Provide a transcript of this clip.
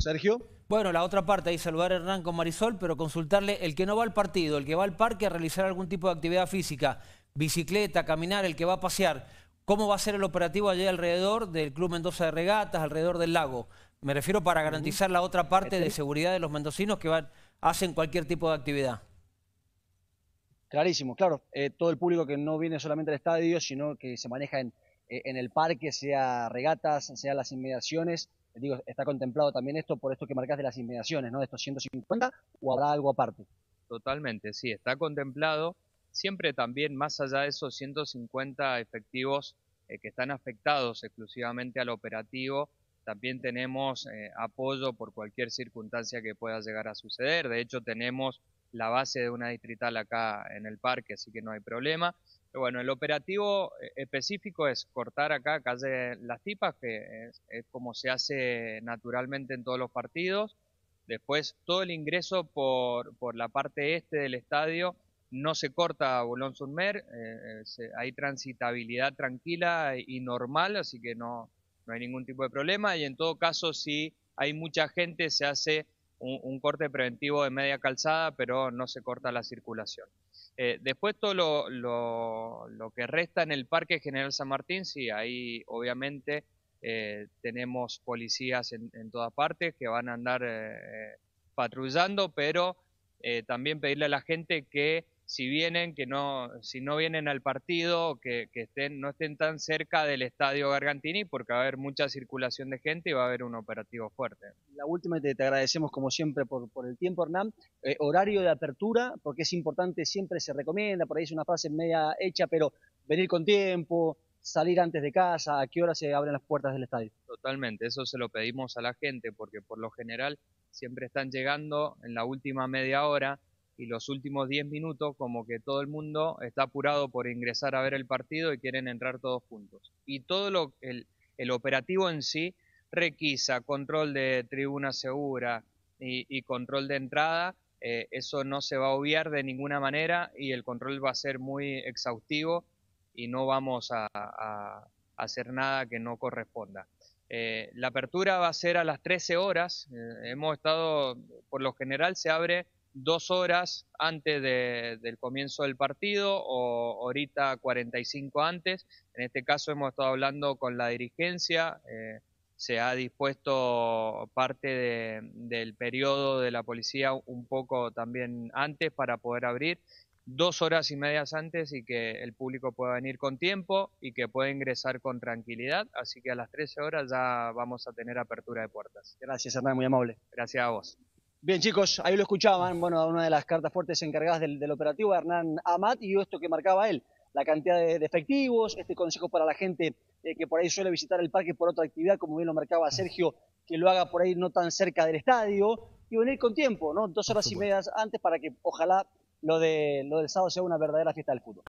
Sergio. Bueno, la otra parte, ahí saludar a Hernán con Marisol, pero consultarle, el que no va al partido, el que va al parque a realizar algún tipo de actividad física, bicicleta, caminar, el que va a pasear, ¿cómo va a ser el operativo allí alrededor del Club Mendoza de Regatas, alrededor del lago? Me refiero para garantizar la otra parte de este. seguridad de los mendocinos que van, hacen cualquier tipo de actividad. Clarísimo, claro. Eh, todo el público que no viene solamente al estadio, sino que se maneja en, eh, en el parque, sea regatas, sea las inmediaciones, digo, está contemplado también esto por esto que marcas de las inmediaciones, ¿no? De estos 150 o habrá algo aparte. Totalmente, sí, está contemplado. Siempre también más allá de esos 150 efectivos eh, que están afectados exclusivamente al operativo, también tenemos eh, apoyo por cualquier circunstancia que pueda llegar a suceder. De hecho, tenemos la base de una distrital acá en el parque, así que no hay problema. Pero bueno, el operativo eh, específico es cortar acá calle Las Tipas, que es, como se hace naturalmente en todos los partidos. Después, todo el ingreso por, por la parte este del estadio no se corta a Bolón eh, eh, hay transitabilidad tranquila y normal, así que no, no hay ningún tipo de problema. Y en todo caso, si hay mucha gente, se hace un, corte preventivo de media calzada, pero no se corta la circulación. Eh, después todo lo, que resta en el Parque General San Martín, sí, ahí obviamente eh, tenemos policías en, en todas partes que van a andar eh, patrullando, pero también pedirle a la gente que si vienen, que no, si no vienen al partido, que, que estén, no estén tan cerca del estadio Gargantini, porque va a haber mucha circulación de gente y va a haber un operativo fuerte. La última, te, te agradecemos como siempre por, por el tiempo, Hernán. Eh, horario de apertura, porque es importante, siempre se recomienda, por ahí es una frase media hecha, pero venir con tiempo, salir antes de casa, a qué hora se abren las puertas del estadio. Totalmente, eso se lo pedimos a la gente, porque por lo general siempre están llegando en la última media hora y los últimos 10 minutos como que todo el mundo está apurado por ingresar a ver el partido y quieren entrar todos juntos. Y todo lo, el, el operativo en sí, requisa, control de tribuna segura y, control de entrada, eh, eso no se va a obviar de ninguna manera y el control va a ser muy exhaustivo y no vamos a, hacer nada que no corresponda. Eh, la apertura va a ser a las 13 horas. Eh, hemos estado, por lo general se abre dos horas antes del comienzo del partido o ahorita 45 antes. En este caso hemos estado hablando con la dirigencia, eh, se ha dispuesto parte del periodo de la policía un poco también antes para poder abrir, dos horas y medias antes y que el público pueda venir con tiempo y que pueda ingresar con tranquilidad. Así que a las 13 horas ya vamos a tener apertura de puertas. Gracias, Hernán, muy amable. Gracias a vos. Bien, chicos, ahí lo escuchaban. Bueno, una de las cartas fuertes encargadas del, operativo, Hernán Amat, y esto que marcaba él, la cantidad de, efectivos, este consejo para la gente eh, que por ahí suele visitar el parque por otra actividad, como bien lo marcaba Sergio, que lo haga por ahí no tan cerca del estadio, y venir con tiempo, ¿no? Dos horas y media antes para que ojalá lo, de, lo del sábado sea una verdadera fiesta del fútbol.